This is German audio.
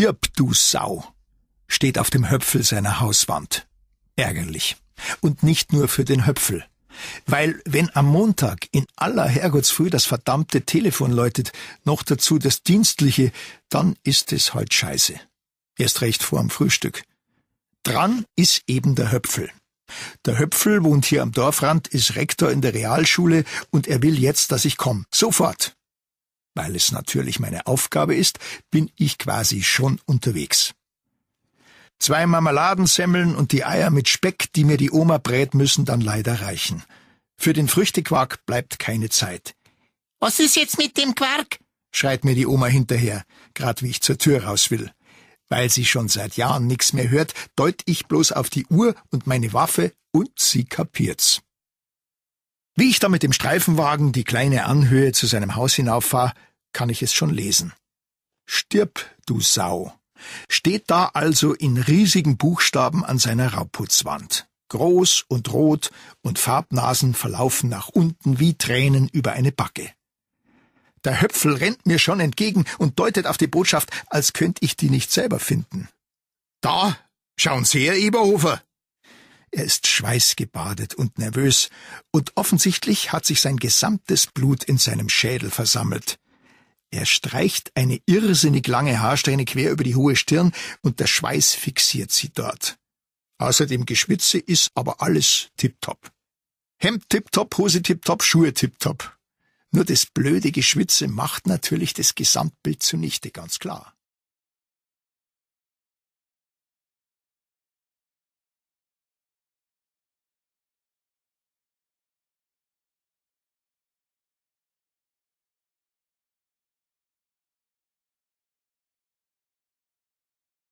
Stirb, du Sau, steht auf dem Höpfel seiner Hauswand. Ärgerlich. Und nicht nur für den Höpfel. Weil wenn am Montag in aller Herrgottsfrüh das verdammte Telefon läutet, noch dazu das dienstliche, dann ist es halt scheiße. Erst recht vorm Frühstück. Dran ist eben der Höpfel. Der Höpfel wohnt hier am Dorfrand, ist Rektor in der Realschule und er will jetzt, dass ich komme. Sofort weil es natürlich meine Aufgabe ist, bin ich quasi schon unterwegs. Zwei Marmeladensemmeln und die Eier mit Speck, die mir die Oma brät, müssen dann leider reichen. Für den Früchtequark bleibt keine Zeit. Was ist jetzt mit dem Quark? schreit mir die Oma hinterher, grad wie ich zur Tür raus will. Weil sie schon seit Jahren nichts mehr hört, deut ich bloß auf die Uhr und meine Waffe und sie kapiert's. Wie ich da mit dem Streifenwagen die kleine Anhöhe zu seinem Haus hinauffahre, kann ich es schon lesen. Stirb, du Sau, steht da also in riesigen Buchstaben an seiner Raubputzwand. Groß und rot und Farbnasen verlaufen nach unten wie Tränen über eine Backe. Der Höpfel rennt mir schon entgegen und deutet auf die Botschaft, als könnt ich die nicht selber finden. Da, schauen Sie her, Eberhofer! Er ist schweißgebadet und nervös, und offensichtlich hat sich sein gesamtes Blut in seinem Schädel versammelt. Er streicht eine irrsinnig lange Haarsträhne quer über die hohe Stirn und der Schweiß fixiert sie dort. Außer dem Geschwitze ist aber alles tiptop. Hemd tiptop, Hose tiptop, Schuhe tiptop. Nur das blöde Geschwitze macht natürlich das Gesamtbild zunichte, ganz klar.